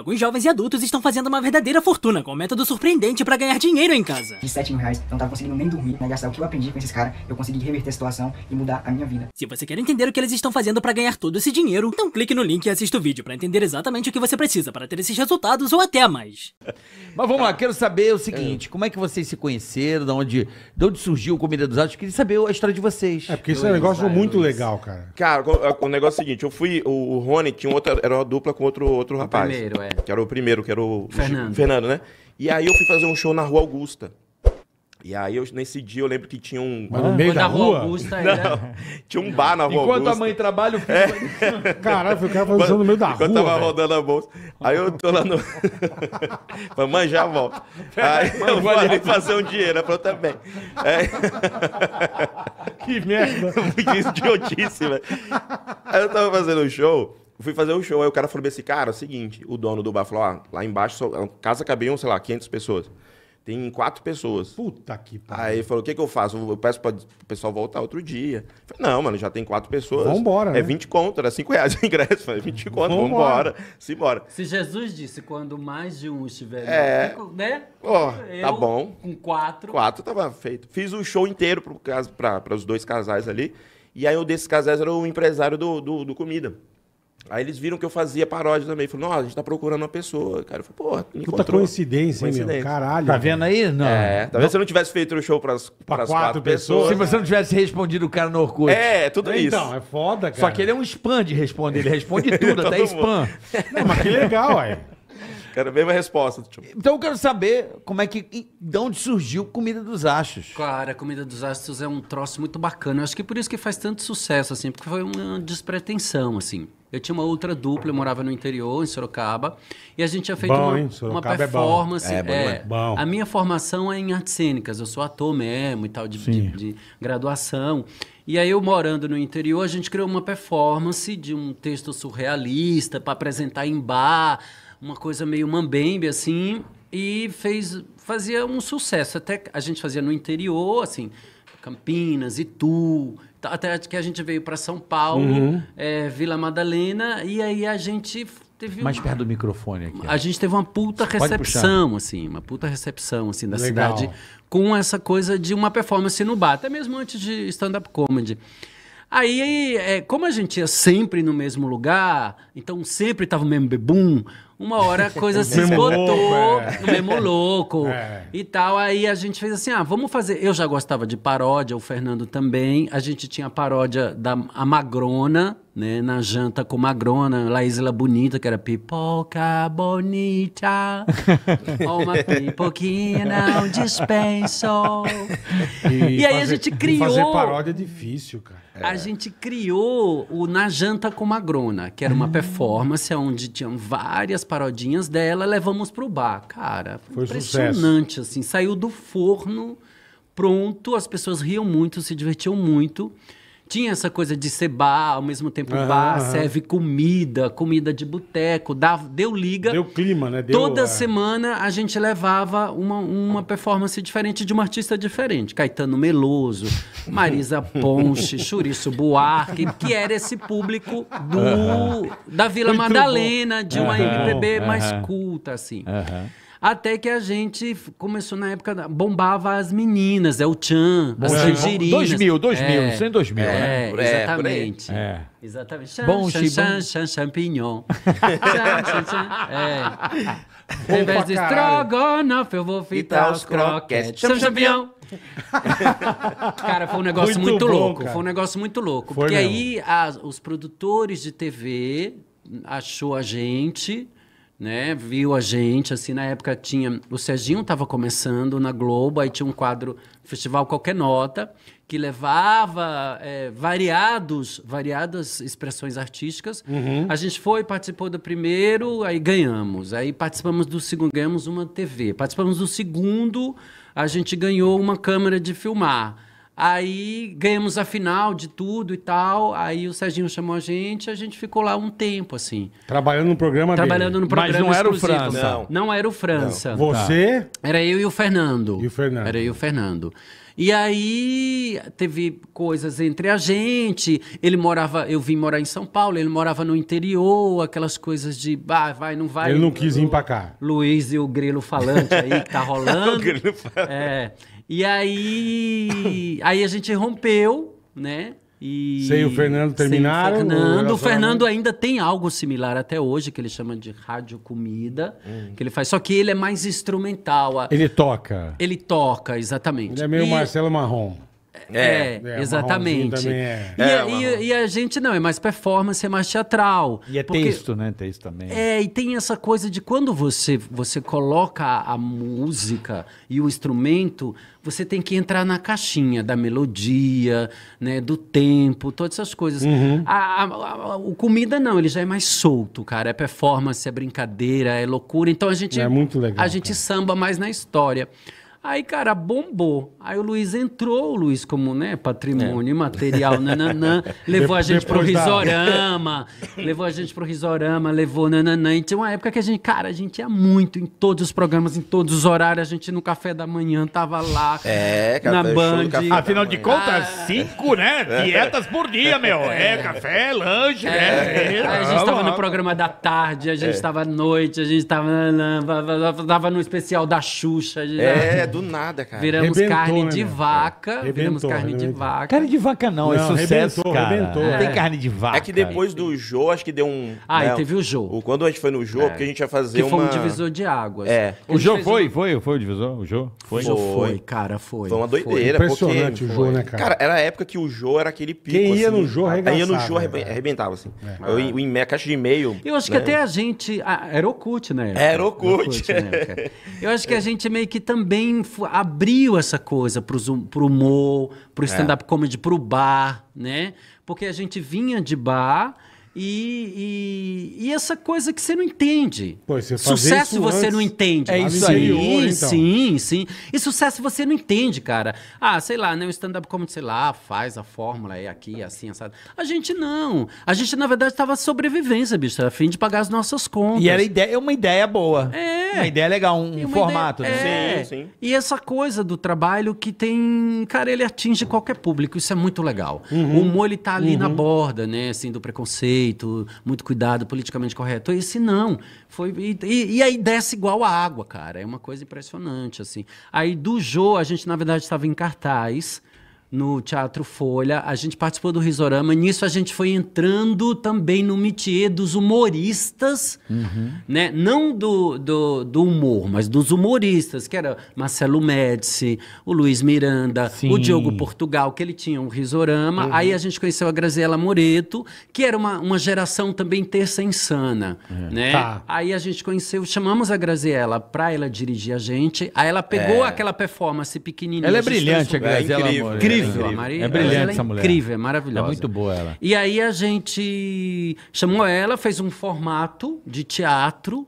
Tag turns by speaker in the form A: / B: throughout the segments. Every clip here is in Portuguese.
A: alguns jovens e adultos estão fazendo uma verdadeira fortuna com um método surpreendente para ganhar dinheiro em casa. De 7 mil reais, não tava conseguindo nem dormir, né? Gastar o que eu aprendi com esses caras, eu consegui reverter a situação e mudar a minha vida. Se você quer entender o que eles estão fazendo para ganhar todo esse dinheiro, então clique no link e assista o vídeo para entender exatamente o que você precisa para ter esses resultados ou até mais. Mas vamos lá, quero saber o seguinte, como
B: é que vocês se conheceram, de onde, de onde surgiu o Comida dos Atos? Queria saber a história de vocês. É, porque esse é um negócio Deus. muito legal, cara. Cara, o, negócio é o seguinte, eu fui, o Rony tinha outra, era uma dupla com outro, outro rapaz. Primeiro, é. É. Que era o primeiro, que era o Fernando. Fernando, né? E aí eu fui fazer um show na Rua Augusta. E aí, eu, nesse dia, eu lembro que tinha um. Mas no ah, meio da rua? Augusta, tinha um bar na rua. Enquanto Augusta. a mãe trabalha, o filho. É. Caralho, o cara vai usando no meio da rua. Enquanto tava rodando a bolsa. Aí eu tô lá no. pra manjar a volta. Aí eu falei fazer um dinheiro. Ela é falou também. É... que merda. Idiotice, velho. Aí eu tava fazendo um show. Eu fui fazer o um show, aí o cara falou assim, cara, é o seguinte, o dono do bar falou, ah, lá embaixo, só, casa cabiam, sei lá, 500 pessoas. Tem quatro pessoas. Puta que pariu. Aí ele falou, o que que eu faço? Eu peço para o pessoal voltar outro dia. Eu falei, não, mano, já tem quatro pessoas. Vambora, É né? 20 conto, era 5 reais o ingresso. falei, 20 conto, vambora. vambora. Simbora.
A: Se Jesus disse, quando mais de um estiver... É... né? Oh, tá bom. Com quatro...
B: Quatro tava feito. Fiz o show inteiro para os dois casais ali. E aí um desses casais era o empresário do, do, do Comida. Aí eles viram que eu fazia paródia também. Falaram, nossa, a gente tá procurando uma pessoa. Cara, eu falei, porra, me Puta coincidência, hein, meu? Caralho. Tá vendo aí? Não. É, talvez não. se eu não tivesse feito o show pras, pras quatro, quatro pessoas. Se você não tivesse respondido o cara no Orkut. É, tudo então, isso. Então, é foda, cara. Só que ele é um spam de responder. Ele responde tudo, até spam. Não, mas que legal, ué. Quero ver uma resposta. Tipo. Então eu quero saber como é que. De
A: onde surgiu Comida dos Achos? Cara, Comida dos Achos é um troço muito bacana. Eu acho que é por isso que faz tanto sucesso, assim, porque foi uma despretensão, assim. Eu tinha uma outra dupla, eu morava no interior, em Sorocaba, e a gente tinha feito bom, uma, uma, é performance. É bom. É, bom, a minha formação é em artes cênicas, eu sou ator mesmo e tal, de, de, de, graduação. E aí, eu morando no interior, a gente criou uma performance de um texto surrealista para apresentar em bar, uma coisa meio mambembe, assim, e fez, fazia um sucesso. Até a gente fazia no interior, assim, Campinas, Itu, tá, até que a gente veio para São Paulo, uhum. é, Vila Madalena, e aí a gente teve mais uma... perto do microfone aqui. A gente teve uma puta Você recepção, assim, uma puta recepção assim da Legal. cidade com essa coisa de uma performance no bar, até mesmo antes de stand-up comedy. Aí, é, como a gente ia sempre no mesmo lugar, então sempre tava o mesmo bebum, uma hora a coisa se esgotou, é. louco é. e tal. Aí a gente fez assim, ah, vamos fazer. Eu já gostava de paródia, o Fernando também. A gente tinha a paródia da a Magrona, né, na janta com Magrona, Laísla Bonita, que era pipoca bonita, uma pipoquinha não dispenso.
B: E, e aí fazer, a gente criou... Fazer paródia é difícil, cara.
A: É. A gente criou o Na Janta com Magrona, que era uma hum. performance onde tinham várias parodinhas dela, levamos pro bar. Cara, foi, foi impressionante, sucesso. assim. Saiu do forno, pronto, as pessoas riam muito, se divertiam muito tinha essa coisa de ser bar, ao mesmo tempo uhum, bar, uhum. serve comida, comida de boteco, deu liga. Deu clima, né? Deu, Toda uh... semana a gente levava uma, uma performance diferente de um artista diferente. Caetano Meloso, Marisa Ponche, Churiço Buarque, que era esse público do, uhum. da Vila Muito Madalena, bom. de uma MPB mais culta, assim. Uhum. Até que a gente começou na época, bombava as meninas, é o Chan, as Tangerina. 2000, 2000, é, sem é. é 2000, é, né? É, exatamente. É. Exatamente. Chan, bom chan, chan, chan, champignon.
B: chan, chan, chan, é. Em vez de
A: estrogonofe, eu vou tá fritar os croquetes. Chan, champignon.
B: cara, foi um negócio muito, muito bom, louco. Cara. Foi um
A: negócio muito louco. Foi porque mesmo. aí os produtores de TV achou a gente né? Viu a gente, assim, na época tinha. O Serginho estava começando na Globo, aí tinha um quadro Festival Qualquer Nota, que levava é, variados, variadas expressões artísticas. Uhum. A gente foi, participou do primeiro, aí ganhamos. Aí participamos do segundo, ganhamos uma TV. Participamos do segundo, a gente ganhou uma câmera de filmar. Aí ganhamos a final de tudo e tal. Aí o Serginho chamou a gente, a gente ficou lá um tempo, assim. Trabalhando no programa Trabalhando dele. no programa Mas não era o França. Não, não era o França. Não. Você? Tá. Era eu e o Fernando. E o Fernando. Era eu e o Fernando. E aí teve coisas entre a gente. Ele morava, eu vim morar em São Paulo, ele morava no interior, aquelas coisas de ah, vai, não vai. Ele não quis ir pra cá. Luiz e o grilo falante aí que tá rolando. o grilo falante. É. E aí. aí a gente rompeu, né? E sem o Fernando terminaram. Sem o Fernando. O Fernando ainda tem algo similar até hoje, que ele chama de rádio comida, hum. que ele faz. Só que ele é mais instrumental. Ele
B: toca.
A: Ele toca, exatamente. Ele é meio e... Marcelo
B: Marrom. É, é, é exatamente. É. E, é, e,
A: e, a gente não, é mais performance, é mais teatral. E é porque... texto, né?
B: Texto também. É,
A: e tem essa coisa de quando você, você coloca a música e o instrumento, você tem que entrar na caixinha da melodia, né, do tempo, todas essas coisas. Uhum. A, a, a, o comida não, ele já é mais solto, cara. É performance, é brincadeira, é loucura. Então a gente é muito legal, a gente samba mais na história. Aí, cara, bombou. Aí o Luiz entrou, o Luiz, como né, patrimônio é. material, nananã, levou a gente Depois pro Risorama, da... levou a gente pro Risorama, levou nananã. E tinha uma época que a gente, cara, a gente ia muito em todos os programas, em todos os horários, a gente no café da manhã
B: tava lá, é, na Band. Afinal de contas, ah. cinco, né, é. dietas por dia, meu. É, é. café, lanche, é. né. a gente tava no
A: programa da tarde, a gente é. tava à noite, a gente tava, tava no especial da Xuxa. A gente é, do
B: nada, cara. Viramos Rebentou, carne né, de é. vaca. Rebentou, viramos carne rebentou. de vaca. Carne de vaca não, é não é sucesso, rebentou, cara. Rebentou, não é. tem carne de vaca. É que depois do Jô, acho que deu um... Ah, né, e teve o Jô. O, quando a gente foi no Jô, é. porque a gente ia fazer que uma... Que foi um divisor de águas. É. O Jô foi, foi, foi o divisor? O Jô? Foi? O Jô foi, cara, foi. Foi uma doideira. Foi. Impressionante o Jô, né, cara? Cara, era a época que o Jô era aquele pico, Quem ia no assim. Jô arregaçava. Ia no Jô né, arrebentava, assim. É. A caixa de e-mail... Eu acho que né? até a
A: gente... Era
B: ah, cut né? Era Orkut.
A: Eu acho que a gente meio que também abriu essa coisa para o humor, para o é. stand-up é. comedy, para o bar, né? Porque a gente vinha de bar e, e, e, essa coisa que você não entende. Pô, você sucesso você antes... não entende. É isso aí. Sim, então. Sim, sim. E sucesso você não entende, cara. Ah, sei lá, né? O stand-up comedy, sei lá, faz a fórmula, é aqui, assim, assado. A gente não. A gente, na verdade, estava sobrevivência, bicho. Era a fim de pagar as nossas contas. E era ideia, é uma ideia boa. É. Uma ideia legal, um, formato. Ideia, né? é. Sim, sim. E essa coisa do trabalho que tem... Cara, ele atinge qualquer público. Isso é muito legal. Uhum. O humor, ele tá ali uhum. na borda, né? Assim, do preconceito direito, muito cuidado, politicamente correto. Esse não. Foi, e, e aí desce igual a água, cara. É uma coisa impressionante, assim. Aí do Jô, a gente, na verdade, estava em cartaz no Teatro Folha, a gente participou do Risorama, nisso a gente foi entrando também no métier dos humoristas, uhum. né? não do, do, do, humor, mas dos humoristas, que era Marcelo Médici, o Luiz Miranda, Sim. o Diogo Portugal, que ele tinha um Risorama, uhum. aí a gente conheceu a Graziela Moreto, que era uma, uma geração também terça insana, é. né? Tá. Aí a gente conheceu, chamamos a Graziela para ela dirigir a gente, aí ela pegou é. aquela performance pequenininha. Ela é brilhante, a Graziela é incrível. Incrível incrível. A Maria, é, é brilhante ela, é essa mulher. É incrível, é, é maravilhosa. É muito boa ela. E aí a gente chamou ela, fez um formato de teatro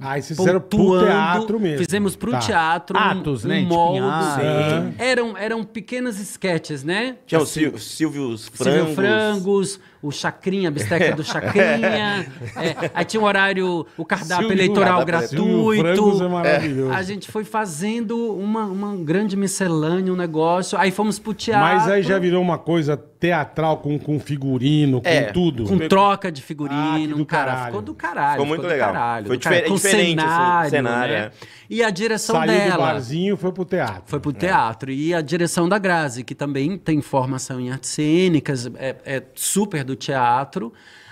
A: ah, vocês fizeram pro teatro mesmo. Fizemos pro tá. teatro. Atos, um, né? Um tipo molde. Tipo, eram, eram pequenas esquetes, né? Tinha é assim, o Silvio Frangos. Silvio Frangos, o Chacrinha, a bisteca do é. Chacrinha. é, aí tinha o horário, o cardápio Silvio eleitoral gratuito. Silvio é maravilhoso. A gente foi fazendo uma, uma grande miscelânea, um negócio. Aí fomos pro teatro. Mas aí já virou
B: uma coisa teatral, com, com figurino, com é. tudo. Com
A: troca de Ah, figurino, do cara, caralho. ficou do caralho. Ficou muito legal. Caralho, Foi do com diferente, assim, cenário, cenário, né? é. E a direção Saiu dela. do barzinho foi pro teatro. Foi pro teatro. E a direção da Grazi, que também tem formação em artes cênicas, é, é super do teatro.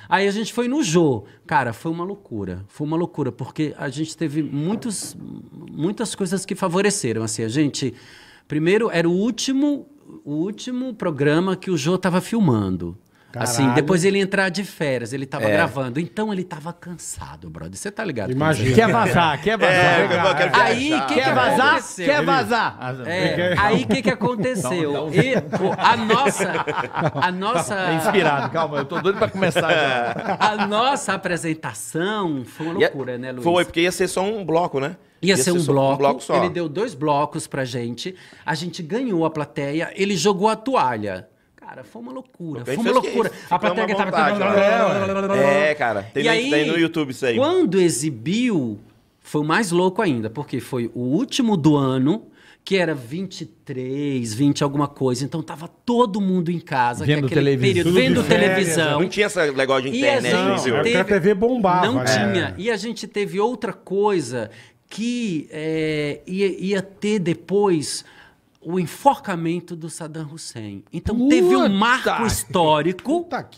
A: Aí a gente foi no Jô. Cara, foi uma loucura. Foi uma loucura, porque a gente teve muitos, muitas coisas que favoreceram. Assim, a gente. Primeiro, era o último o último programa que o Jô estava filmando. Assim, Caralho. Assim, depois ele entrar de férias, ele tava é. gravando. Então ele tava cansado, brother. Você tá ligado? Imagina. É? Quer vazar, quer vazar. É, quero aí que que vazar, aconteceu? quer vazar. Ah, é, aí o que que aconteceu? E, pô, a nossa a nossa é inspirado, calma,
B: eu tô doido para começar. Já. É.
A: A nossa apresentação foi uma loucura, né, Luiz? Foi, porque
B: ia ser só um bloco, né? Ia, ia ser, ser um, bloco, um bloco, só. ele deu dois blocos
A: pra gente, a gente ganhou a plateia, ele jogou a toalha. Cara, foi uma loucura. Foi uma loucura. A plateia que tava. Né? É, é, é, cara. Tem, e tá aí, no
B: YouTube isso aí.
A: Quando exibiu, foi mais louco ainda, porque foi o último do ano que era 23, 20 alguma coisa. Então tava todo mundo em casa, vendo é televisão, período, vendo televisão. Não
B: tinha esse negócio de internet, a né, não, teve, a TV
A: bombava. Não né? tinha. E a gente teve outra coisa que é, ia, ia ter depois o enforcamento do Saddam Hussein. Então Puta. teve um marco histórico Puta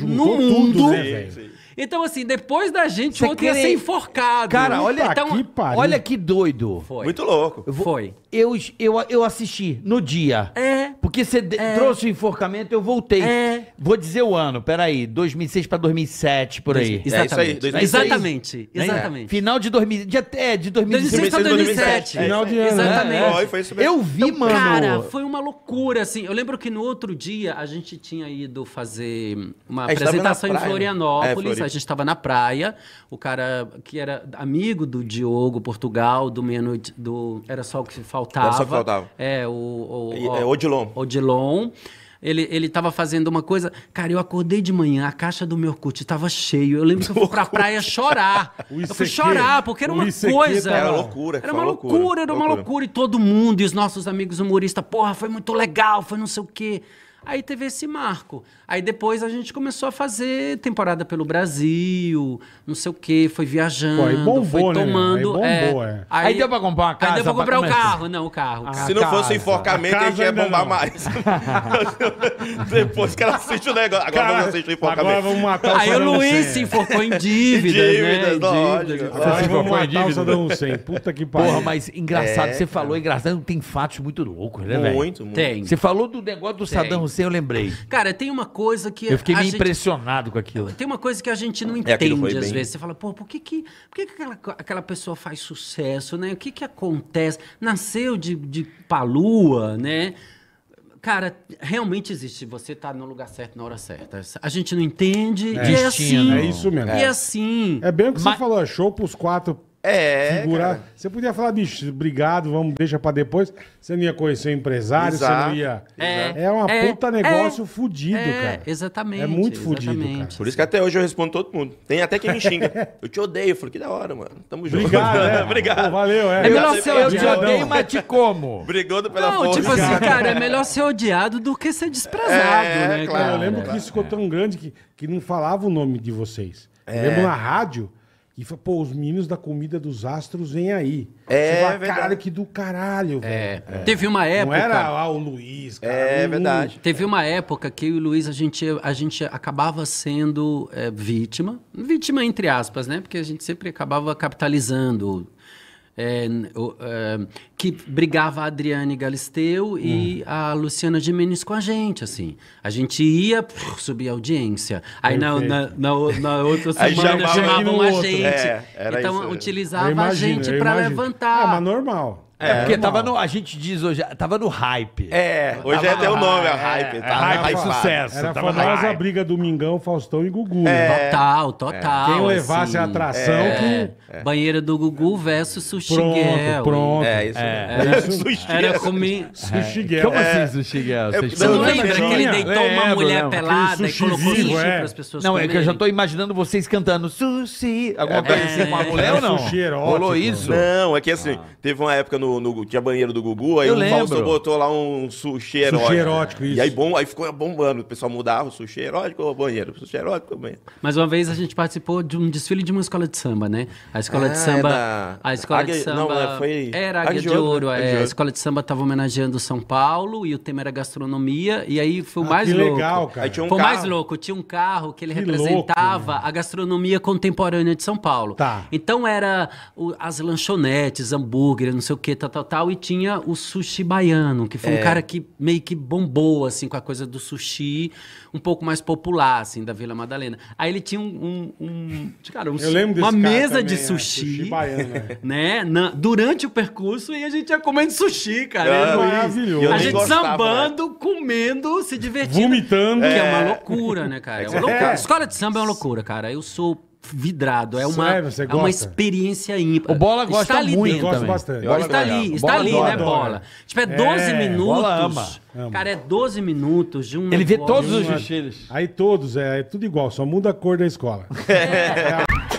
A: no mundo. Tudo, né, Então assim, depois da gente Você o outro ia ser enforcado. Cara, olha, então, aqui, olha que doido. Foi. Muito louco. Eu vou... Foi. Eu, eu, eu assisti no dia. É. Porque você é. trouxe o enforcamento, eu voltei. É. Vou dizer o ano, peraí. 2006 pra 2007, por aí. Dois, exatamente. É aí, exatamente. É. Exatamente.
B: Final de 2006 De, é, de 2006, 2006 pra 2007. 2007. Final de ano. Exatamente. Né? É. Foi, foi isso mesmo. Eu vi, então, mano. Cara, foi uma
A: loucura, assim. Eu lembro que no outro dia a gente tinha ido fazer uma apresentação em Florianópolis. É, a gente tava na praia. O cara que era amigo do Diogo Portugal, do menos. Do, era só o que faltava. Era só o que faltava. É, o. o, é o, é, Odilon. Odilon ele, ele tava fazendo uma coisa. Cara, eu acordei de manhã, a caixa do meu Orkut tava cheio. Eu lembro que eu fui pra praia chorar. ICQ, eu fui chorar, porque era uma coisa. Era Era loucura, Era uma loucura, loucura, era uma loucura. loucura. E todo mundo, e os nossos amigos humoristas, porra, foi muito legal, foi não sei o quê. Aí teve esse marco. Aí depois a gente começou a fazer temporada pelo Brasil, não sei o quê, foi viajando, Pô, aí bombou, foi né, tomando. Né, aí, bombou, é, é. Aí, aí, deu pra comprar uma casa. Aí deu pra comprar o carro. Não, o
B: carro. Ah, se não fosse o enforcamento, a, a gente ia bombar não. mais. depois que ela assiste o negócio. Agora Cara, vamos assistir o enforcamento. Agora vamos matar o Aí o Luiz se enforcou em dívidas. Né? em dívidas, né? lógico. Você se enforcou em dívida não 100. Puta que pariu. Porra, mas engraçado, é, você falou, engraçado,
A: tem fatos muito loucos, né, velho? Muito, muito. Tem. Você falou do negócio do Saddam Hussein eu lembrei. Cara, tem uma coisa que. Eu fiquei meio gente... impressionado com aquilo. Tem uma coisa que a gente não é, entende é, às bem... vezes. Você fala, pô, por que, que, por que, que aquela, aquela pessoa faz sucesso, né? O que, que acontece? Nasceu de, de palua, né? Cara, realmente existe. Você está no lugar certo na hora certa. A
B: gente não entende. É, e é assim. É isso mesmo. E é assim. É bem o que você falou, é show pros quatro é. Figurar. Cara. Você podia falar, bicho, obrigado, vamos, deixa pra depois. Você não ia conhecer o empresário, Exato. você não ia. É, é uma é, puta é. negócio é, fudido, é, cara. Exatamente. É muito fudido, cara. Por isso que até hoje eu respondo todo mundo. Tem até quem me xinga. eu te odeio. Eu falo, que da hora, mano. Tamo junto. Obrigado. é. obrigado. valeu, é. É melhor ser eu te odeio, mas te como. Brigando pela não, força. Não, tipo assim, cara, é
A: melhor ser odiado do que ser desprezado, é, né? Claro, cara? eu lembro que isso ficou
B: tão grande que, que não falava o nome de vocês. Eu é. lembro na rádio. E fala, pô, os meninos da comida dos astros vêm aí. É, fala, ah, verdade. Cara, que do caralho, velho.
A: É. é. Teve uma época. Não era ah,
B: o Luiz, cara. É, é verdade.
A: Teve uma época que eu e o Luiz, a gente, a gente acabava sendo é, vítima. Vítima, entre aspas, né? Porque a gente sempre acabava capitalizando é, o, é, que brigava a Adriane Galisteu e hum. a Luciana Jimenez com a gente, assim. A gente ia subir a audiência. Aí na, na, na, na, outra semana chamavam a gente. É, então isso. utilizava imagino, a gente para
B: levantar. É, mas normal. É, é, porque tava no, a gente diz hoje, tava no hype. É, hoje tava é até o nome, é, é hype. Tá? É, tá hype, sucesso. Era tava a famosa hype. briga do Mingão, Faustão e Gugu. É, total, total. Quem assim. levasse assim, a atração é, que...
A: É. Banheira do Gugu versus Sushi pronto, Girl. Pronto, É, isso Era, sushi era comi... Sushi Girl. Como assim Sushi Girl? Você não lembra que ele deitou uma mulher pelada e colocou sushi pras pessoas Não, é que eu já tô
B: imaginando vocês cantando Sushi, alguma coisa assim com a mulher ou não? Sushi erótico. Rolou isso? Não, é que assim, ah. teve uma época no no, tinha banheiro do Gugu, aí Eu o lembro. Fausto botou lá um sushi erótico. Sushi erótico, isso. E aí, bom, aí ficou bombando. O pessoal mudava o sushi erótico ou banheiro. Sushi erótico também banheiro.
A: Mas uma vez a gente participou de um desfile de uma escola de samba, né? A escola ah, de é samba. É da... A escola Águia... de samba. Não, é, foi... Era Águia, Águia de, de Ouro. Né? É, a escola de samba estava homenageando São Paulo e o tema era gastronomia. E aí foi o ah, mais que louco. Legal, cara. Um foi o mais louco. Tinha um carro que ele que representava louco, a gastronomia contemporânea de São Paulo. Tá. Então era o, as lanchonetes, hambúrguer, não sei o que, tal, tal, tal. E tinha o Sushi Baiano, que foi é. um cara que meio que bombou, assim, com a coisa do sushi, um pouco mais popular, assim, da Vila Madalena. Aí ele tinha um... um, um cara, um, uma mesa também, de sushi, é, sushi baiano, né? né? Na, durante o percurso, e a gente ia comendo sushi, cara. É, maravilhoso. A gente gostava, né? sambando, comendo, se divertindo. Vomitando. Que é, é uma loucura, né, cara? É uma é. loucura. Escola de samba é uma loucura, cara. Eu sou vidrado. É uma, Sério, é uma experiência ímpar. O Bola gosta está ali muito, dentro, gosta bastante. Bola está ali, bola ali, adora, né, Bola? Adora. Tipo, é 12 é, minutos. Bola ama. Cara, é 12 minutos de um... Ele vê todos os estilos.
B: Aí todos, é, é tudo igual, só muda a cor da escola. É. é